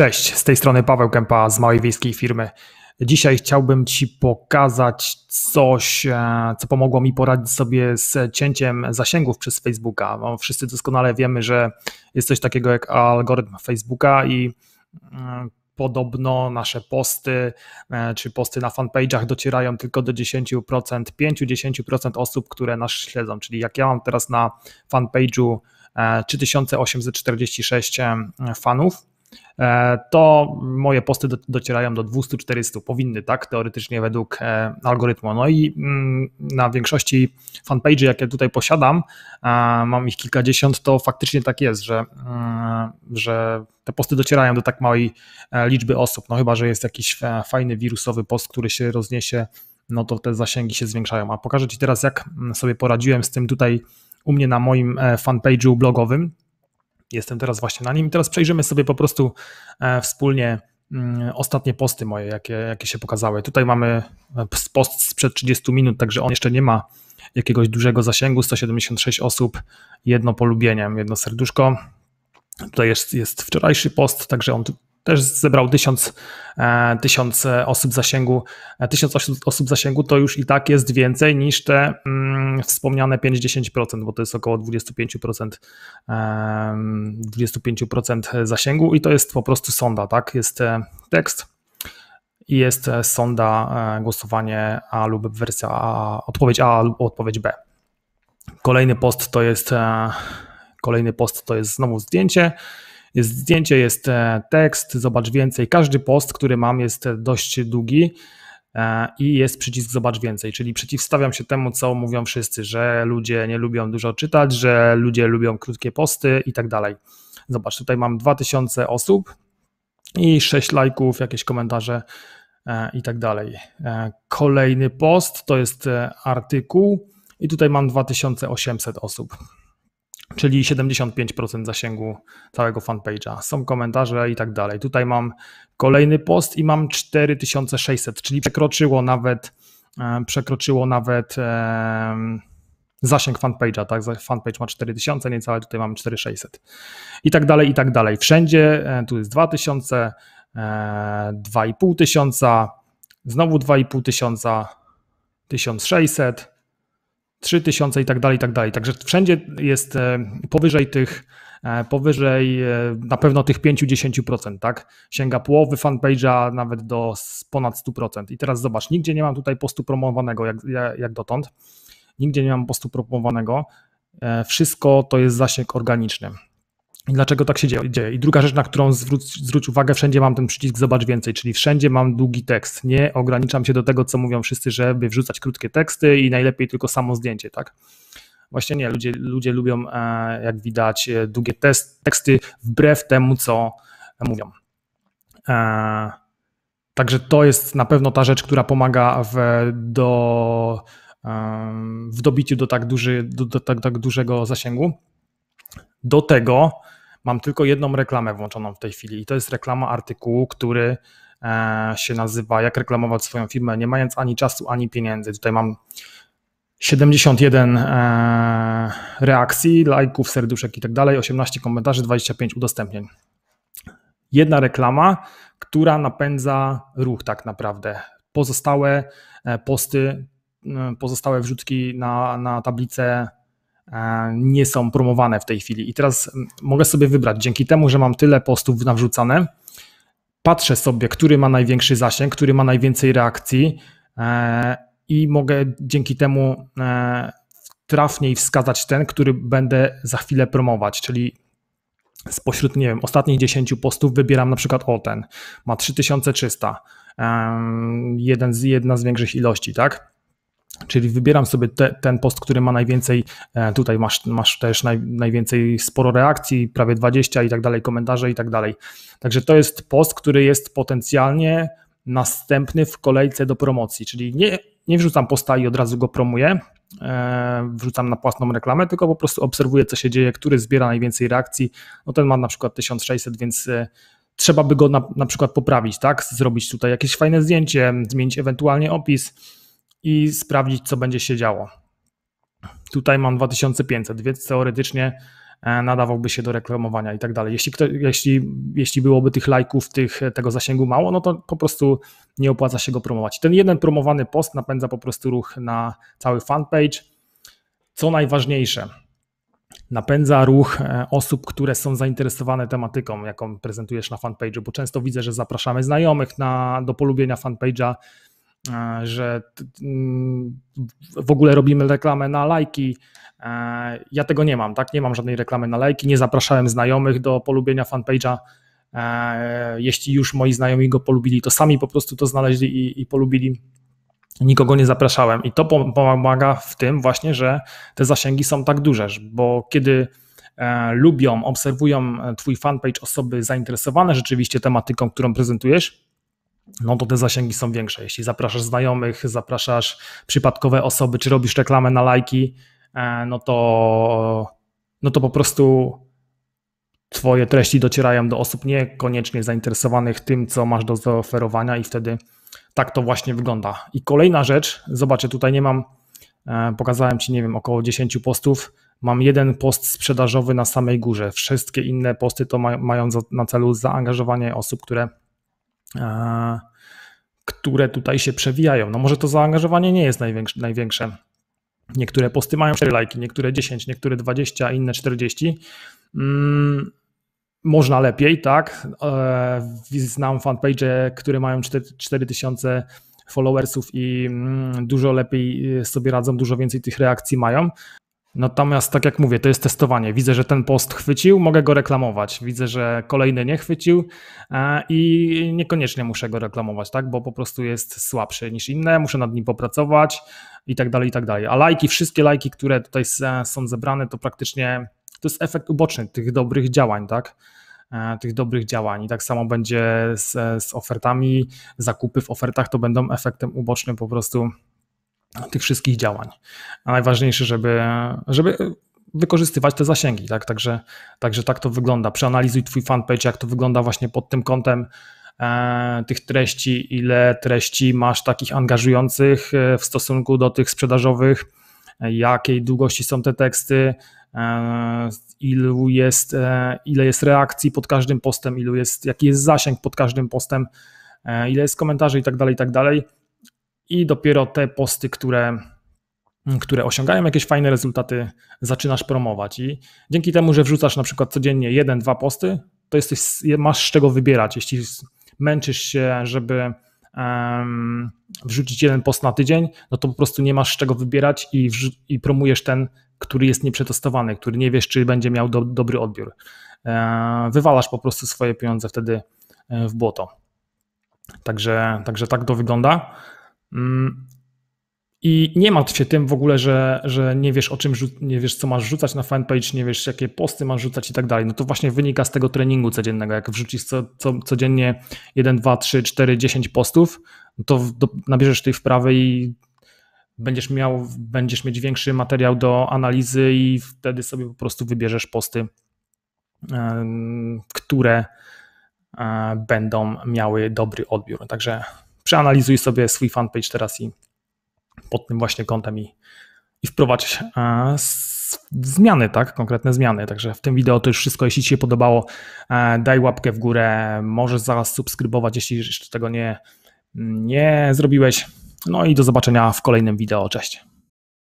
Cześć, z tej strony Paweł Kępa z małej wiejskiej firmy. Dzisiaj chciałbym Ci pokazać coś, e, co pomogło mi poradzić sobie z cięciem zasięgów przez Facebooka. No, wszyscy doskonale wiemy, że jest coś takiego jak algorytm Facebooka i mm, podobno nasze posty e, czy posty na fanpage'ach docierają tylko do 10%, 5-10% osób, które nas śledzą. Czyli jak ja mam teraz na fanpage'u 3846 e, fanów, E, to moje posty docierają do 200-400. Powinny, tak, teoretycznie według e, algorytmu. No i mm, na większości fanpage'y, jakie tutaj posiadam, e, mam ich kilkadziesiąt, to faktycznie tak jest, że, mm, że te posty docierają do tak małej liczby osób. No chyba, że jest jakiś fajny wirusowy post, który się rozniesie, no to te zasięgi się zwiększają. A pokażę Ci teraz, jak mm, sobie poradziłem z tym tutaj u mnie na moim fanpage'u blogowym. Jestem teraz właśnie na nim teraz przejrzymy sobie po prostu e, wspólnie mm, ostatnie posty moje, jakie, jakie się pokazały. Tutaj mamy e, post sprzed 30 minut, także on jeszcze nie ma jakiegoś dużego zasięgu, 176 osób, jedno polubienie, jedno serduszko. Tutaj jest, jest wczorajszy post, także on też zebrał tysiąc, e, tysiąc osób zasięgu, e, tysiąc osób, osób zasięgu to już i tak jest więcej niż te mm, wspomniane 5-10%, bo to jest około 25%, um, 25% zasięgu i to jest po prostu sonda, tak? Jest e, tekst i jest sonda, głosowanie A lub wersja A, odpowiedź A lub odpowiedź B. Kolejny post to jest kolejny post to jest znowu zdjęcie jest zdjęcie, jest e, tekst, zobacz więcej. Każdy post, który mam, jest e, dość długi e, i jest przycisk Zobacz więcej, czyli przeciwstawiam się temu, co mówią wszyscy, że ludzie nie lubią dużo czytać, że ludzie lubią krótkie posty i tak dalej. Zobacz, tutaj mam 2000 osób i 6 lajków, jakieś komentarze i tak dalej. Kolejny post to jest artykuł i tutaj mam 2800 osób czyli 75% zasięgu całego fanpage'a. Są komentarze i tak dalej. Tutaj mam kolejny post i mam 4600, czyli przekroczyło nawet e, przekroczyło nawet e, zasięg fanpage'a, tak? Fanpage ma 4000, niecałe tutaj mamy 4600. I tak dalej i tak dalej. Wszędzie e, tu jest 2000, 2500, znowu 2500, 1600 3000 i tak dalej, i tak dalej. Także wszędzie jest e, powyżej tych, e, powyżej e, na pewno tych 5-10%, tak? Sięga połowy fanpage'a nawet do ponad 100%. I teraz zobacz, nigdzie nie mam tutaj postu promowanego jak, jak dotąd. Nigdzie nie mam postu promowanego. Wszystko to jest zasięg organiczny. I dlaczego tak się dzieje? I druga rzecz, na którą zwróć, zwróć uwagę, wszędzie mam ten przycisk zobacz więcej, czyli wszędzie mam długi tekst. Nie ograniczam się do tego, co mówią wszyscy, żeby wrzucać krótkie teksty i najlepiej tylko samo zdjęcie, tak? Właśnie nie, ludzie, ludzie lubią, e, jak widać, e, długie test, teksty wbrew temu, co mówią. E, także to jest na pewno ta rzecz, która pomaga w, do, w dobiciu do tak, duży, do, do tak, tak dużego zasięgu. Do tego Mam tylko jedną reklamę włączoną w tej chwili i to jest reklama artykułu, który e, się nazywa Jak reklamować swoją firmę, nie mając ani czasu, ani pieniędzy. Tutaj mam 71 e, reakcji, lajków, serduszek i tak dalej, 18 komentarzy, 25 udostępnień. Jedna reklama, która napędza ruch tak naprawdę. Pozostałe e, posty, pozostałe wrzutki na, na tablicę E, nie są promowane w tej chwili. I teraz mm, mogę sobie wybrać, dzięki temu, że mam tyle postów nawrzucane, patrzę sobie, który ma największy zasięg, który ma najwięcej reakcji e, i mogę dzięki temu e, trafniej wskazać ten, który będę za chwilę promować, czyli spośród, nie wiem, ostatnich 10 postów wybieram na przykład o ten, ma 3300, jeden z, jedna z większych ilości, tak? Czyli wybieram sobie te, ten post, który ma najwięcej, e, tutaj masz, masz też naj, najwięcej sporo reakcji, prawie 20 i tak dalej, komentarze i tak dalej. Także to jest post, który jest potencjalnie następny w kolejce do promocji, czyli nie, nie wrzucam posta i od razu go promuję, e, wrzucam na płatną reklamę, tylko po prostu obserwuję, co się dzieje, który zbiera najwięcej reakcji. No ten ma na przykład 1600, więc e, trzeba by go na, na przykład poprawić, tak? Zrobić tutaj jakieś fajne zdjęcie, zmienić ewentualnie opis i sprawdzić, co będzie się działo. Tutaj mam 2500, więc teoretycznie e, nadawałby się do reklamowania i tak dalej. Jeśli, kto, jeśli, jeśli byłoby tych lajków, tych, e, tego zasięgu mało, no to po prostu nie opłaca się go promować. Ten jeden promowany post napędza po prostu ruch na cały fanpage. Co najważniejsze, napędza ruch e, osób, które są zainteresowane tematyką, jaką prezentujesz na fanpage'u, bo często widzę, że zapraszamy znajomych na, do polubienia fanpage'a, E, że w ogóle robimy reklamę na lajki. E, ja tego nie mam, tak? Nie mam żadnej reklamy na lajki, nie zapraszałem znajomych do polubienia fanpage'a. E, jeśli już moi znajomi go polubili, to sami po prostu to znaleźli i, i polubili. Nikogo nie zapraszałem i to pomaga w tym właśnie, że te zasięgi są tak duże, bo kiedy lubią, obserwują Twój fanpage osoby zainteresowane rzeczywiście tematyką, którą prezentujesz, no to te zasięgi są większe. Jeśli zapraszasz znajomych, zapraszasz przypadkowe osoby, czy robisz reklamę na lajki, e, no to, no to po prostu Twoje treści docierają do osób niekoniecznie zainteresowanych tym, co masz do zaoferowania, i wtedy tak to właśnie wygląda. I kolejna rzecz, zobaczę, tutaj nie mam, e, pokazałem Ci, nie wiem, około 10 postów. Mam jeden post sprzedażowy na samej górze. Wszystkie inne posty to mają na celu zaangażowanie osób, które które tutaj się przewijają. No może to zaangażowanie nie jest największe. Niektóre posty mają 4 lajki, niektóre 10, niektóre 20, inne 40. Mm, można lepiej, tak? E, znam fanpage, które mają 4000 followersów i mm, dużo lepiej e, sobie radzą, dużo więcej tych reakcji mają, Natomiast tak jak mówię, to jest testowanie. Widzę, że ten post chwycił, mogę go reklamować. Widzę, że kolejny nie chwycił e, i niekoniecznie muszę go reklamować, tak? Bo po prostu jest słabszy niż inne, muszę nad nim popracować i tak dalej, i tak dalej. A lajki, wszystkie lajki, które tutaj są zebrane, to praktycznie to jest efekt uboczny tych dobrych działań, tak? E, tych dobrych działań. I tak samo będzie z, z ofertami, zakupy w ofertach to będą efektem ubocznym po prostu tych wszystkich działań. A najważniejsze, żeby, żeby wykorzystywać te zasięgi, tak? Także, także tak to wygląda. Przeanalizuj twój fanpage, jak to wygląda właśnie pod tym kątem e, tych treści, ile treści masz takich angażujących e, w stosunku do tych sprzedażowych, e, jakiej długości są te teksty, e, ilu jest, e, ile jest reakcji pod każdym postem, ilu jest, jaki jest zasięg pod każdym postem, ile jest komentarzy i tak dalej, i tak dalej i dopiero te posty, które, które osiągają jakieś fajne rezultaty, zaczynasz promować. I dzięki temu, że wrzucasz na przykład codziennie jeden, dwa posty, to jesteś, masz z czego wybierać. Jeśli męczysz się, żeby um, wrzucić jeden post na tydzień, no to po prostu nie masz z czego wybierać i, i promujesz ten, który jest nieprzetestowany, który nie wiesz, czy będzie miał do, dobry odbiór. E, wywalasz po prostu swoje pieniądze wtedy e, w błoto. Także, także tak to wygląda. Mm. I nie martw się tym w ogóle, że, że nie wiesz o czym, nie wiesz co masz rzucać na fanpage, nie wiesz jakie posty masz rzucać i tak dalej. No to właśnie wynika z tego treningu codziennego. Jak wrzucisz co, co, codziennie 1, 2, 3, 4, 10 postów, no to do, nabierzesz tej wprawy i będziesz miał, będziesz mieć większy materiał do analizy i wtedy sobie po prostu wybierzesz posty, które e, będą miały dobry odbiór. Także przeanalizuj sobie swój fanpage teraz i pod tym właśnie kątem i, i wprowadź e, zmiany, tak, konkretne zmiany. Także w tym wideo to już wszystko. Jeśli Ci się podobało, e, daj łapkę w górę, możesz zaraz subskrybować, jeśli jeszcze tego nie, nie zrobiłeś. No i do zobaczenia w kolejnym wideo. Cześć.